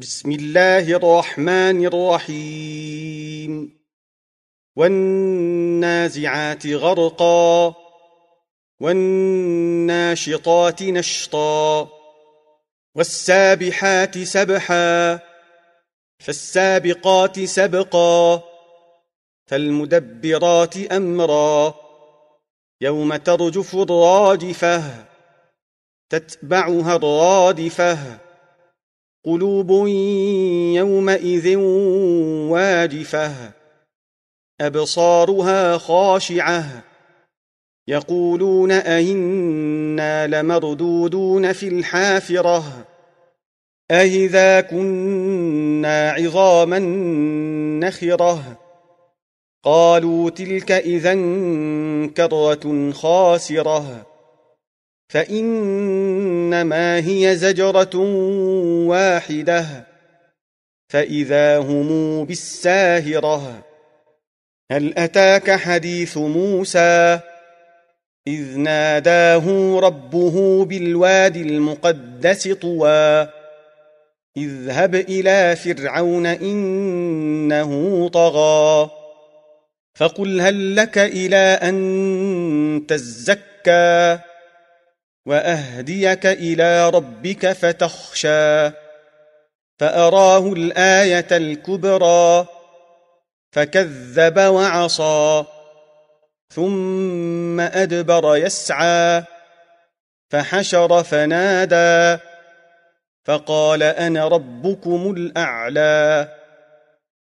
بسم الله الرحمن الرحيم والنازعات غرقا والناشطات نشطا والسابحات سبحا فالسابقات سبقا فالمدبرات امرا يوم ترجف الراجفه تتبعها الرادفه قلوب يومئذ واجفة أبصارها خاشعة يقولون أئنا لمردودون في الحافرة أئذا كنا عظاما نخرة قالوا تلك إذا كرة خاسرة فإنما هي زجرة واحدة فإذا هم بالساهرة هل أتاك حديث موسى إذ ناداه ربه بالوادي المقدس طوى اذهب إلى فرعون إنه طغى فقل هل لك إلى أن تزكى واهديك الى ربك فتخشى فاراه الايه الكبرى فكذب وعصى ثم ادبر يسعى فحشر فنادى فقال انا ربكم الاعلى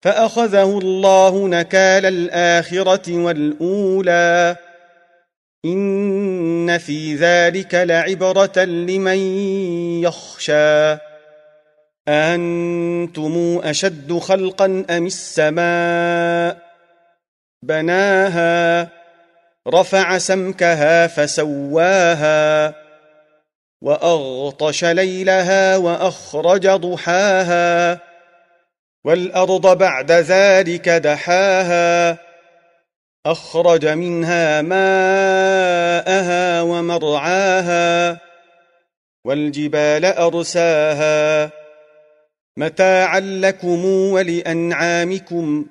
فاخذه الله نكال الاخره والاولى إن في ذلك لعبرة لمن يخشى أنتم أشد خلقا أم السماء بناها رفع سمكها فسواها وأغطش ليلها وأخرج ضحاها والأرض بعد ذلك دحاها أخرج منها ماءها ومرعاها والجبال أرساها متاعا لكم ولأنعامكم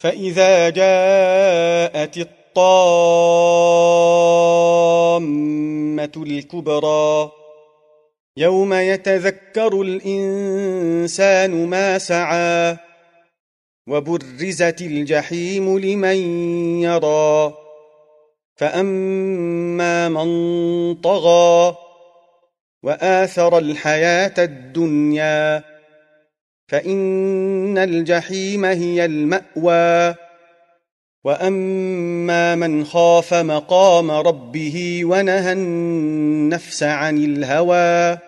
فإذا جاءت الطامة الكبرى يوم يتذكر الإنسان ما سعى وبرزت الجحيم لمن يرى فاما من طغى واثر الحياه الدنيا فان الجحيم هي الماوى واما من خاف مقام ربه ونهى النفس عن الهوى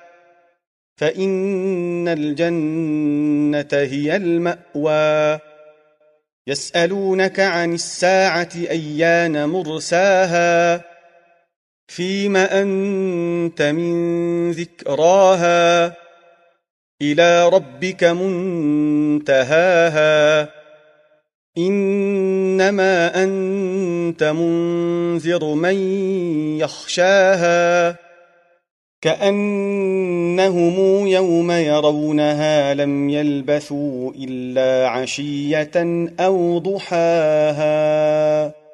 فإن الجنة هي المأوى يسألونك عن الساعة أيان مرساها فيم أنت من ذكراها إلى ربك منتهاها إنما أنت منذر من يخشاها كأنهم يوم يرونها لم يلبثوا إلا عشية أو ضحاها